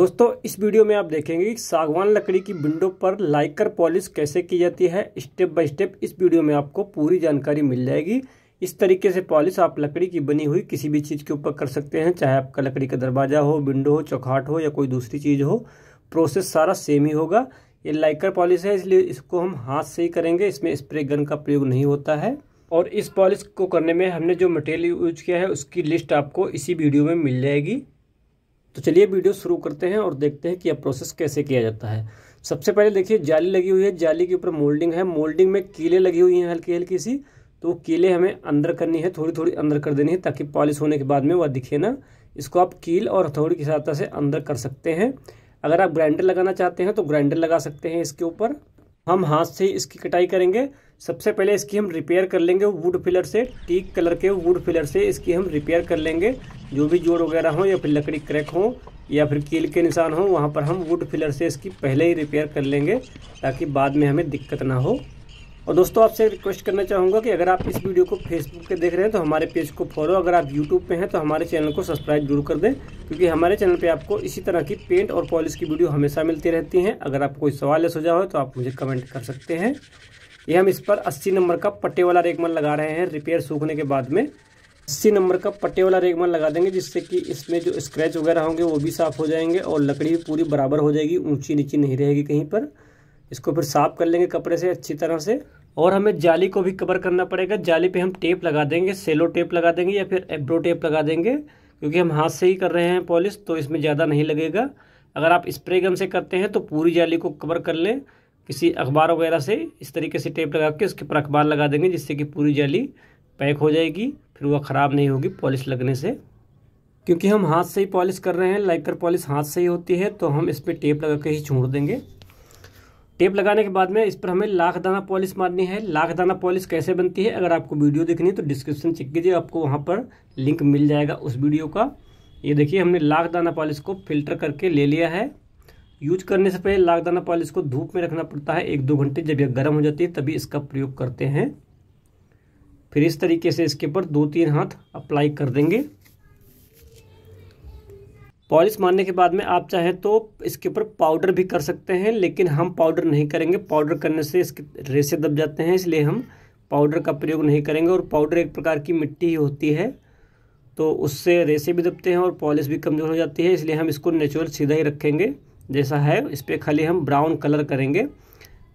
दोस्तों इस वीडियो में आप देखेंगे कि सागवान लकड़ी की विंडो पर लाइकर पॉलिश कैसे की जाती है स्टेप बाय स्टेप इस वीडियो में आपको पूरी जानकारी मिल जाएगी इस तरीके से पॉलिश आप लकड़ी की बनी हुई किसी भी चीज़ के ऊपर कर सकते हैं चाहे आपका लकड़ी का दरवाज़ा हो विंडो हो चौखाट हो या कोई दूसरी चीज़ हो प्रोसेस सारा सेम ही होगा ये लाइकर पॉलिश है इसलिए इसको हम हाथ से ही करेंगे इसमें स्प्रे गन का प्रयोग नहीं होता है और इस पॉलिश को करने में हमने जो मटेरियल यूज किया है उसकी लिस्ट आपको इसी वीडियो में मिल जाएगी तो चलिए वीडियो शुरू करते हैं और देखते हैं कि यह प्रोसेस कैसे किया जाता है सबसे पहले देखिए जाली लगी हुई है जाली के ऊपर मोल्डिंग है मोल्डिंग में कीले लगी हुई हैं हल्की हल्की सी तो वो कीले हमें अंदर करनी है थोड़ी थोड़ी अंदर कर देनी है ताकि पॉलिश होने के बाद में वह दिखे ना इसको आप कील और हथौड़ी की सहायता से अंदर कर सकते हैं अगर आप ग्राइंडर लगाना चाहते हैं तो ग्राइंडर लगा सकते हैं इसके ऊपर हम हाथ से इसकी कटाई करेंगे सबसे पहले इसकी हम रिपेयर कर लेंगे वुड फिलर से टीक कलर के वुड फिलर से इसकी हम रिपेयर कर लेंगे जो भी जोड़ वगैरह हो या फिर लकड़ी क्रैक हो या फिर कील के निशान हो वहाँ पर हम वुड फिलर से इसकी पहले ही रिपेयर कर लेंगे ताकि बाद में हमें दिक्कत ना हो और दोस्तों आपसे रिक्वेस्ट करना चाहूँगा कि अगर आप इस वीडियो को फेसबुक पे देख रहे हैं तो हमारे पेज को फॉलो अगर आप यूट्यूब पे हैं तो हमारे चैनल को सब्सक्राइब जरूर कर दें क्योंकि हमारे चैनल पे आपको इसी तरह की पेंट और पॉलिश की वीडियो हमेशा मिलती रहती हैं अगर आप कोई सवाल या सुझाव हो तो आप मुझे कमेंट कर सकते हैं ये हम इस पर अस्सी नंबर का पट्टे वाला रेगमल लगा रहे हैं रिपेयर सूखने के बाद में अस्सी नंबर का पट्टे वाला रेगमल लगा देंगे जिससे कि इसमें जो स्क्रैच वगैरह होंगे वो भी साफ़ हो जाएंगे और लकड़ी भी पूरी बराबर हो जाएगी ऊंची नीची नहीं रहेगी कहीं पर इसको फिर साफ़ कर लेंगे कपड़े से अच्छी तरह से और हमें जाली को भी कवर करना पड़ेगा जाली पे हम टेप लगा देंगे सेलो टेप लगा देंगे या फिर एब्रो टेप लगा देंगे क्योंकि हम हाथ से ही कर रहे हैं पॉलिश तो इसमें ज़्यादा नहीं लगेगा अगर आप स्प्रे गन से करते हैं तो पूरी जाली को कवर कर लें किसी अखबार वगैरह से इस तरीके से टेप लगा के उसके पर अखबार लगा देंगे जिससे कि पूरी जाली पैक हो जाएगी फिर वह ख़राब नहीं होगी पॉलिश लगने से क्योंकि हम हाथ से ही पॉलिश कर रहे हैं लाइकर पॉलिश हाथ से ही होती है तो हम इस पर टेप लगा के ही छोड़ देंगे टेप लगाने के बाद में इस पर हमें लाख दाना पॉलिश मारनी है लाख दाना पॉलिश कैसे बनती है अगर आपको वीडियो देखनी है तो डिस्क्रिप्शन चेक कीजिए आपको वहाँ पर लिंक मिल जाएगा उस वीडियो का ये देखिए हमने लाख दाना पॉलिश को फिल्टर करके ले लिया है यूज करने से पहले लागदाना पॉलिश को धूप में रखना पड़ता है एक दो घंटे जब यह गर्म हो जाती है तभी इसका प्रयोग करते हैं फिर इस तरीके से इसके ऊपर दो तीन हाथ अप्लाई कर देंगे पॉलिश मारने के बाद में आप चाहें तो इसके ऊपर पाउडर भी कर सकते हैं लेकिन हम पाउडर नहीं करेंगे पाउडर करने से इसके रेसे दब जाते हैं इसलिए हम पाउडर का प्रयोग नहीं करेंगे और पाउडर एक प्रकार की मिट्टी ही होती है तो उससे रेसे भी दबते हैं और पॉलिश भी कमज़ोर हो जाती है इसलिए हम इसको नेचुरल सीधा ही रखेंगे जैसा है इस पर खाली हम ब्राउन कलर करेंगे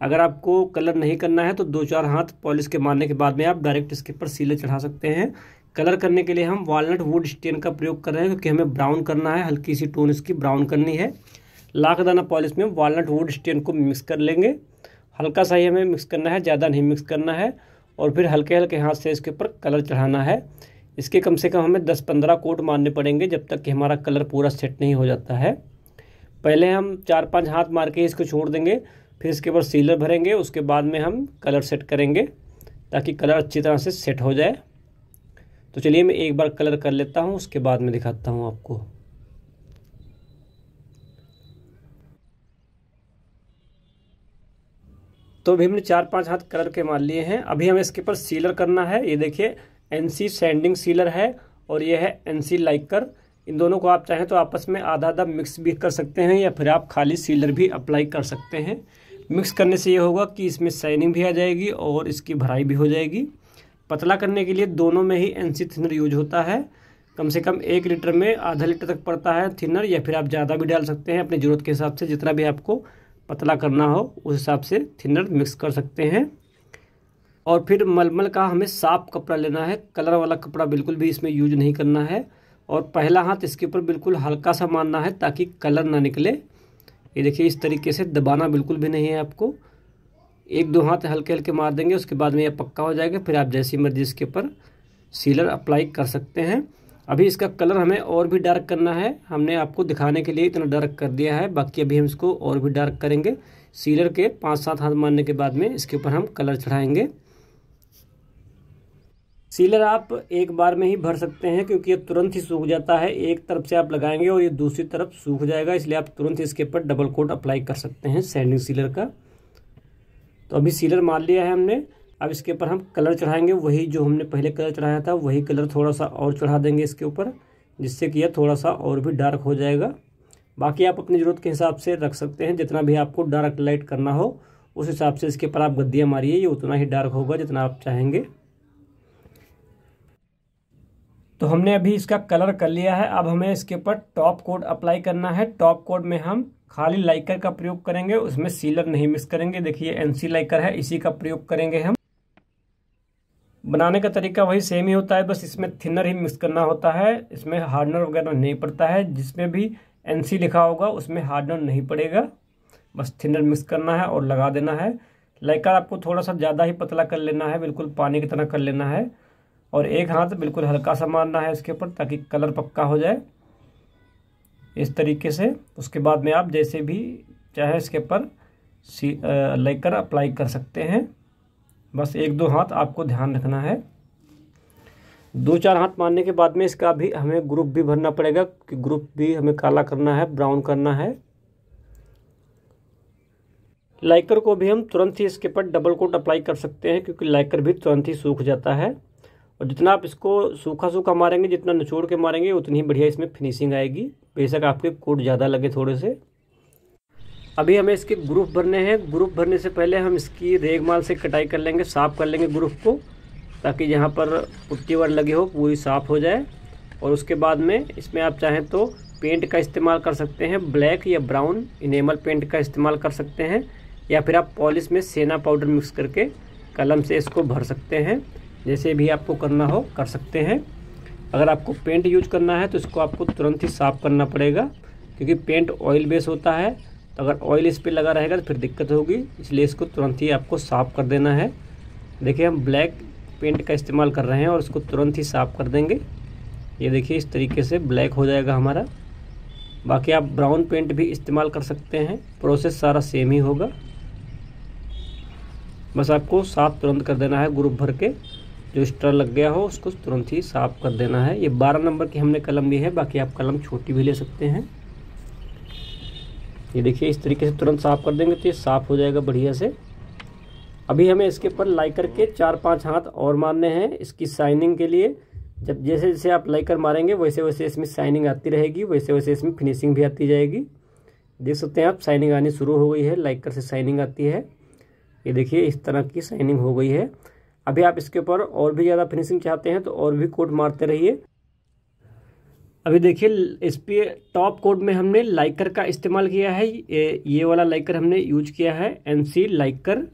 अगर आपको कलर नहीं करना है तो दो चार हाथ पॉलिश के मारने के बाद में आप डायरेक्ट इसके ऊपर सीले चढ़ा सकते हैं कलर करने के लिए हम वालनट वुड स्टेन का प्रयोग कर रहे हैं क्योंकि हमें ब्राउन करना है हल्की सी टोन इसकी ब्राउन करनी है लाखदाना पॉलिश में वालनट वुड स्टेन को मिक्स कर लेंगे हल्का सा ही हमें मिक्स करना है ज़्यादा नहीं मिक्स करना है और फिर हल्के हल्के हाथ से इसके ऊपर कलर चढ़ाना है इसके कम से कम हमें 10-15 कोट मारने पड़ेंगे जब तक कि हमारा कलर पूरा सेट नहीं हो जाता है पहले हम चार पांच हाथ मार के इसको छोड़ देंगे फिर इसके ऊपर सीलर भरेंगे उसके बाद में हम कलर सेट करेंगे ताकि कलर अच्छी तरह से सेट हो जाए तो चलिए मैं एक बार कलर कर लेता हूँ उसके बाद में दिखाता हूँ आपको तो अभी हमने चार पांच हाथ कलर के मार लिए हैं अभी हमें इसके ऊपर सीलर करना है ये देखिए एनसी सैंडिंग सीलर है और ये है एनसी लाइकर इन दोनों को आप चाहें तो आपस में आधा आधा मिक्स भी कर सकते हैं या फिर आप खाली सीलर भी अप्लाई कर सकते हैं मिक्स करने से ये होगा कि इसमें शाइनिंग भी आ जाएगी और इसकी भराई भी हो जाएगी पतला करने के लिए दोनों में ही एन थिनर यूज होता है कम से कम एक लीटर में आधा लीटर तक पड़ता है थिनर या फिर आप ज़्यादा भी डाल सकते हैं अपनी ज़रूरत के हिसाब से जितना भी आपको पतला करना हो उस हिसाब से थिनर मिक्स कर सकते हैं और फिर मलमल का हमें साफ कपड़ा लेना है कलर वाला कपड़ा बिल्कुल भी इसमें यूज नहीं करना है और पहला हाथ इसके ऊपर बिल्कुल हल्का सा मानना है ताकि कलर ना निकले ये देखिए इस तरीके से दबाना बिल्कुल भी नहीं है आपको एक दो हाथ हल्के हल्के मार देंगे उसके बाद में यह पक्का हो जाएगा फिर आप जैसी मर्जी इसके ऊपर सीलर अप्लाई कर सकते हैं अभी इसका कलर हमें और भी डार्क करना है हमने आपको दिखाने के लिए इतना डार्क कर दिया है बाकी अभी हम इसको और भी डार्क करेंगे सीलर के पाँच सात हाथ मारने के बाद में इसके ऊपर हम कलर चढ़ाएँगे सीलर आप एक बार में ही भर सकते हैं क्योंकि ये तुरंत ही सूख जाता है एक तरफ से आप लगाएंगे और ये दूसरी तरफ सूख जाएगा इसलिए आप तुरंत इसके ऊपर डबल कोट अप्लाई कर सकते हैं सैंडिंग सीलर का तो अभी सीलर मार लिया है हमने अब इसके ऊपर हम कलर चढ़ाएंगे वही जो हमने पहले कलर चढ़ाया था वही कलर थोड़ा सा और चढ़ा देंगे इसके ऊपर जिससे कि यह थोड़ा सा और भी डार्क हो जाएगा बाकी आप अपनी ज़रूरत के हिसाब से रख सकते हैं जितना भी आपको डार्क लाइट करना हो उस हिसाब से इसके ऊपर आप गद्दियाँ मारिए ये उतना ही डार्क होगा जितना आप चाहेंगे तो हमने अभी इसका कलर कर लिया है अब हमें इसके ऊपर टॉप कोड अप्लाई करना है टॉप कोड में हम खाली लाइकर का प्रयोग करेंगे उसमें सीलर नहीं मिक्स करेंगे देखिए एनसी लाइकर है इसी का प्रयोग करेंगे हम बनाने का तरीका वही सेम ही होता है बस इसमें थिनर ही मिक्स करना होता है इसमें हार्डनर वगैरह नहीं पड़ता है जिसमें भी सी लिखा होगा उसमें हार्डनर नहीं पड़ेगा बस थिनर मिक्स करना है और लगा देना है लाइकर आपको थोड़ा सा ज़्यादा ही पतला कर लेना है बिल्कुल पानी की तरह कर लेना है और एक हाथ बिल्कुल हल्का सा मारना है इसके ऊपर ताकि कलर पक्का हो जाए इस तरीके से उसके बाद में आप जैसे भी चाहे इसके ऊपर सी लेकर अप्लाई कर सकते हैं बस एक दो हाथ आपको ध्यान रखना है दो चार हाथ मारने के बाद में इसका भी हमें ग्रुप भी भरना पड़ेगा कि ग्रुप भी हमें काला करना है ब्राउन करना है लाइकर को भी हम तुरंत ही इसके पर डबल कोट अप्लाई कर सकते हैं क्योंकि लाइकर भी तुरंत ही सूख जाता है और जितना आप इसको सूखा सूखा मारेंगे जितना निचोड़ के मारेंगे उतनी ही बढ़िया इसमें फिनिशिंग आएगी बेशक आपके कोट ज़्यादा लगे थोड़े से अभी हमें इसके ग्रुप भरने हैं ग्रुप भरने से पहले हम इसकी रेगमाल से कटाई कर लेंगे साफ़ कर लेंगे ग्रुप को ताकि यहाँ पर पुट्टी वर लगी हो पूरी साफ़ हो जाए और उसके बाद में इसमें आप चाहें तो पेंट का इस्तेमाल कर सकते हैं ब्लैक या ब्राउन इनेमल पेंट का इस्तेमाल कर सकते हैं या फिर आप पॉलिश में सेना पाउडर मिक्स करके कलम से इसको भर सकते हैं जैसे भी आपको करना हो कर सकते हैं अगर आपको पेंट यूज करना है तो इसको आपको तुरंत ही साफ़ करना पड़ेगा क्योंकि पेंट ऑयल बेस होता है तो अगर ऑयल इस पर लगा रहेगा तो फिर दिक्कत होगी इसलिए इसको तुरंत ही आपको साफ़ कर देना है देखिए हम ब्लैक पेंट का इस्तेमाल कर रहे हैं और इसको तुरंत ही साफ़ कर देंगे ये देखिए इस तरीके से ब्लैक हो जाएगा हमारा बाकी आप ब्राउन पेंट भी इस्तेमाल कर सकते हैं प्रोसेस सारा सेम ही होगा बस आपको साफ तुरंत कर देना है ग्रुप भर के जो स्टर लग गया हो उसको तुरंत ही साफ कर देना है ये बारह नंबर की हमने कलम ली है बाकी आप कलम छोटी भी ले सकते हैं ये देखिए इस तरीके से तुरंत साफ कर देंगे तो ये साफ़ हो जाएगा बढ़िया से अभी हमें इसके ऊपर लाइकर के चार पांच हाथ और मारने हैं इसकी साइनिंग के लिए जब जैसे जैसे आप लाइकर मारेंगे वैसे वैसे इसमें साइनिंग आती रहेगी वैसे वैसे इसमें फिनिशिंग भी आती जाएगी देख सकते हैं आप साइनिंग आनी शुरू हो गई है लाइकर से साइनिंग आती है ये देखिए इस तरह की साइनिंग हो गई है अभी आप इसके ऊपर और भी ज़्यादा फिनिशिंग चाहते हैं तो और भी कोट मारते रहिए अभी देखिए इस पे टॉप कोट में हमने लाइकर का इस्तेमाल किया है ये, ये वाला लाइकर हमने यूज किया है एन सी लाइकर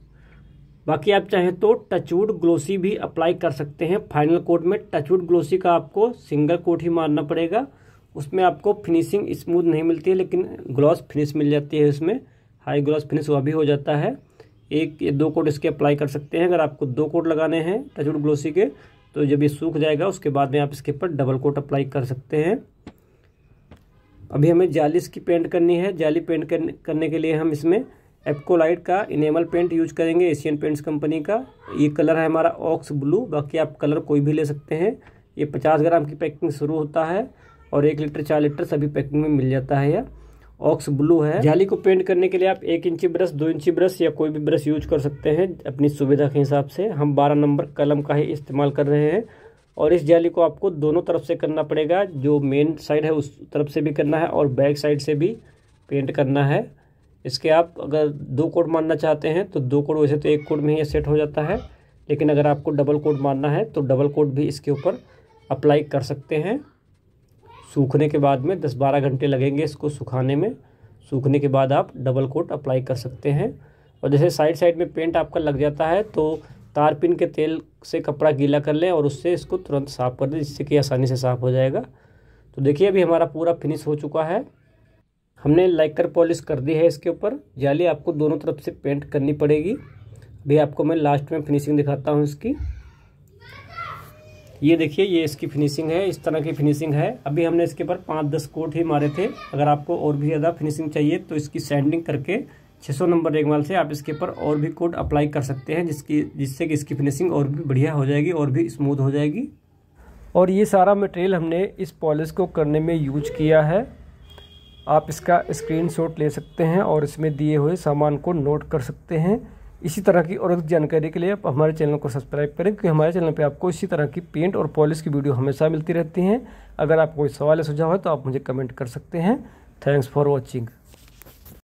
बाकी आप चाहें तो टचवुड ग्लोसी भी अप्लाई कर सकते हैं फाइनल कोट में टचवुड ग्लोसी का आपको सिंगल कोट ही मारना पड़ेगा उसमें आपको फिनिशिंग स्मूथ नहीं मिलती है लेकिन ग्लॉस फिनिश मिल जाती है उसमें हाई ग्लॉस फिनिश वह भी हो जाता है एक या दो कोट इसके अप्लाई कर सकते हैं अगर आपको दो कोट लगाने हैं टचवुड ग्लोसी के तो जब ये सूख जाएगा उसके बाद में आप इसके ऊपर डबल कोट अप्लाई कर सकते हैं अभी हमें जाली इसकी पेंट करनी है जाली पेंट करने के लिए हम इसमें एप्कोलाइट का इनेमल पेंट यूज करेंगे एशियन पेंट्स कंपनी का ये कलर है हमारा ऑक्स ब्लू बाकी आप कलर कोई भी ले सकते हैं ये पचास ग्राम की पैकिंग शुरू होता है और एक लीटर चार लीटर सभी पैकिंग में मिल जाता है यह ऑक्स ब्लू है जाली को पेंट करने के लिए आप एक इंची ब्रश दो इंची ब्रश या कोई भी ब्रश यूज कर सकते हैं अपनी सुविधा के हिसाब से हम बारह नंबर कलम का ही इस्तेमाल कर रहे हैं और इस जाली को आपको दोनों तरफ से करना पड़ेगा जो मेन साइड है उस तरफ से भी करना है और बैक साइड से भी पेंट करना है इसके आप अगर दो कोड मारना चाहते हैं तो दो कोड वैसे तो एक कोड में ही सेट हो जाता है लेकिन अगर आपको डबल कोड मारना है तो डबल कोड भी इसके ऊपर अप्लाई कर सकते हैं सूखने के बाद में दस बारह घंटे लगेंगे इसको सुखाने में सूखने के बाद आप डबल कोट अप्लाई कर सकते हैं और जैसे साइड साइड में पेंट आपका लग जाता है तो तार पिन के तेल से कपड़ा गीला कर लें और उससे इसको तुरंत साफ़ कर दें जिससे कि आसानी से साफ़ हो जाएगा तो देखिए अभी हमारा पूरा फिनिश हो चुका है हमने लाइकर पॉलिश कर दी है इसके ऊपर जाली आपको दोनों तरफ से पेंट करनी पड़ेगी अभी आपको मैं लास्ट में फिनिशिंग दिखाता हूँ इसकी ये देखिए ये इसकी फिनिशिंग है इस तरह की फिनिशिंग है अभी हमने इसके ऊपर पाँच दस कोट ही मारे थे अगर आपको और भी ज़्यादा फिनिशिंग चाहिए तो इसकी सैंडिंग करके 600 नंबर रेगमाल से आप इसके ऊपर और भी कोट अप्लाई कर सकते हैं जिसकी जिससे कि इसकी फिनिशिंग और भी बढ़िया हो जाएगी और भी स्मूथ हो जाएगी और ये सारा मटेरियल हमने इस पॉलिश को करने में यूज किया है आप इसका स्क्रीनशॉट ले सकते हैं और इसमें दिए हुए सामान को नोट कर सकते हैं इसी तरह की और अधिक जानकारी के लिए आप हमारे चैनल को सब्सक्राइब करें क्योंकि हमारे चैनल पे आपको इसी तरह की पेंट और पॉलिश की वीडियो हमेशा मिलती रहती हैं अगर आपको कोई सवाल या सुझाव है तो आप मुझे कमेंट कर सकते हैं थैंक्स फॉर वॉचिंग